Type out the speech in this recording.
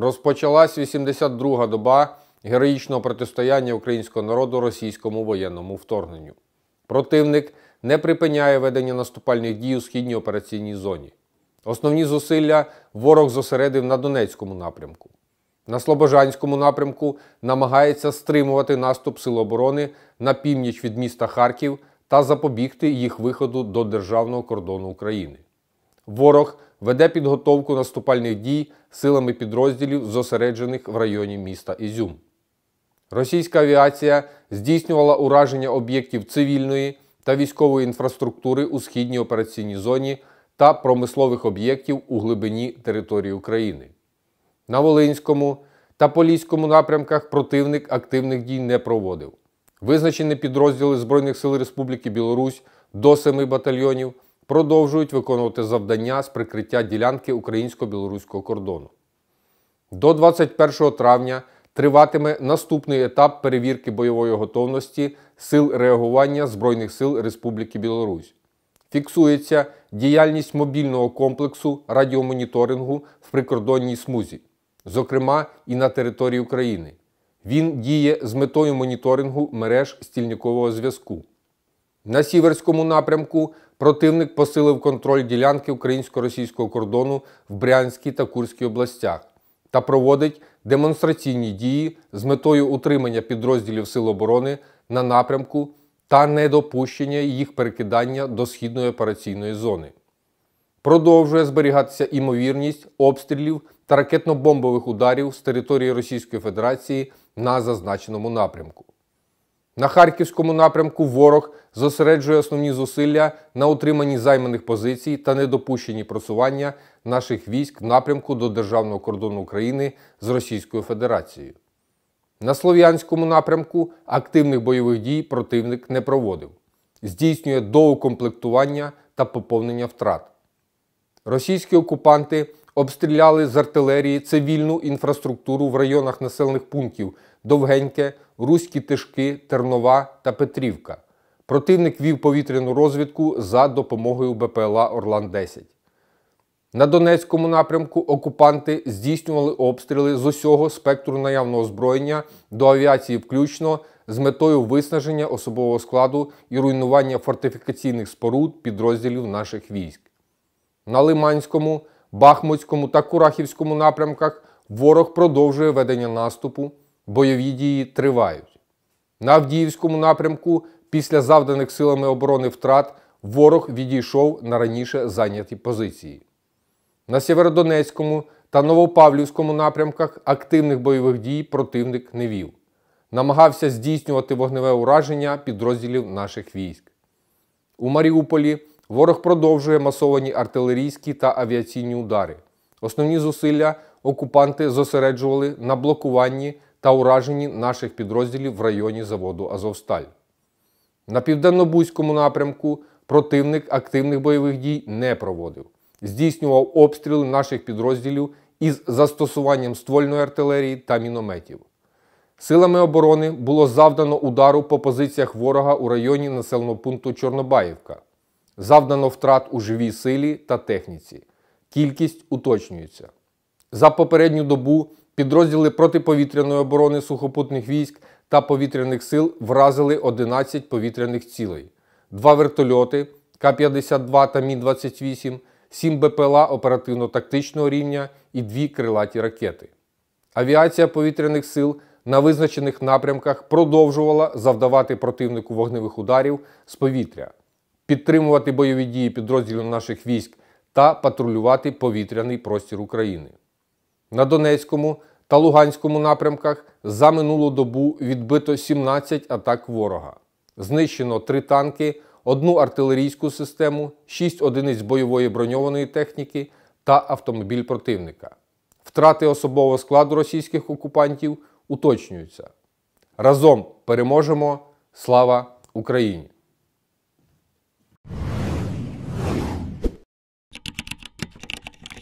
Розпочалась 82-га доба героїчного протистояння українського народу російському воєнному вторгненню. Противник не припиняє ведення наступальних дій у східній операційній зоні. Основні зусилля ворог зосередив на Донецькому напрямку. На Слобожанському напрямку намагається стримувати наступ Сил оборони на північ від міста Харків та запобігти їх виходу до державного кордону України. Ворог веде підготовку наступальних дій силами підрозділів, зосереджених в районі міста Ізюм. Російська авіація здійснювала ураження об'єктів цивільної та військової інфраструктури у східній операційній зоні та промислових об'єктів у глибині території України. На Волинському та Поліському напрямках противник активних дій не проводив. Визначені підрозділи Збройних сил Республіки Білорусь до семи батальйонів продовжують виконувати завдання з прикриття ділянки українсько-білоруського кордону. До 21 травня триватиме наступний етап перевірки бойової готовності сил реагування Збройних сил Республіки Білорусь. Фіксується діяльність мобільного комплексу радіомоніторингу в прикордонній смузі, зокрема і на території України. Він діє з метою моніторингу мереж стільникового зв'язку. На сіверському напрямку противник посилив контроль ділянки українсько-російського кордону в Брянській та Курській областях та проводить демонстраційні дії з метою утримання підрозділів Сил оборони на напрямку та недопущення їх перекидання до східної операційної зони. Продовжує зберігатися імовірність обстрілів та ракетно-бомбових ударів з території Російської Федерації на зазначеному напрямку. На харківському напрямку ворог зосереджує основні зусилля на утриманні займаних позицій та недопущенні просування наших військ в напрямку до державного кордону України з Російською Федерацією. На слов'янському напрямку активних бойових дій противник не проводив, здійснює доукомплектування та поповнення втрат. Російські окупанти обстріляли з артилерії цивільну інфраструктуру в районах населених пунктів Довгеньке, Руські Тишки, Тернова та Петрівка. Противник вів повітряну розвідку за допомогою БПЛА Орлан-10. На Донецькому напрямку окупанти здійснювали обстріли з усього спектру наявного озброєння до авіації, включно з метою виснаження особового складу і руйнування фортифікаційних споруд підрозділів наших військ. На Лиманському, Бахмутському та Курахівському напрямках ворог продовжує ведення наступу бойові дії тривають. На Авдіївському напрямку, після завданих силами оборони втрат, ворог відійшов на раніше зайняті позиції. На Сєвєродонецькому та Новопавлівському напрямках активних бойових дій противник не вів. Намагався здійснювати вогневе ураження підрозділів наших військ. У Маріуполі ворог продовжує масовані артилерійські та авіаційні удари. Основні зусилля окупанти зосереджували на блокуванні та уражені наших підрозділів в районі заводу Азовсталь. На південно-бузькому напрямку противник активних бойових дій не проводив, здійснював обстріли наших підрозділів із застосуванням ствольної артилерії та мінометів. Силами оборони було завдано удару по позиціях ворога у районі населеного пункту Чорнобаївка. Завдано втрат у живій силі та техніці. Кількість уточнюється. За попередню добу Підрозділи протиповітряної оборони сухопутних військ та повітряних сил вразили 11 повітряних цілей, два вертольоти К-52 та Мі-28, 7 БПЛА оперативно-тактичного рівня і дві крилаті ракети. Авіація повітряних сил на визначених напрямках продовжувала завдавати противнику вогневих ударів з повітря, підтримувати бойові дії підрозділів наших військ та патрулювати повітряний простір України. На Донецькому та Луганському напрямках за минулу добу відбито 17 атак ворога. Знищено три танки, одну артилерійську систему, 6 одиниць бойової броньованої техніки та автомобіль противника. Втрати особового складу російських окупантів уточнюються. Разом переможемо! Слава Україні!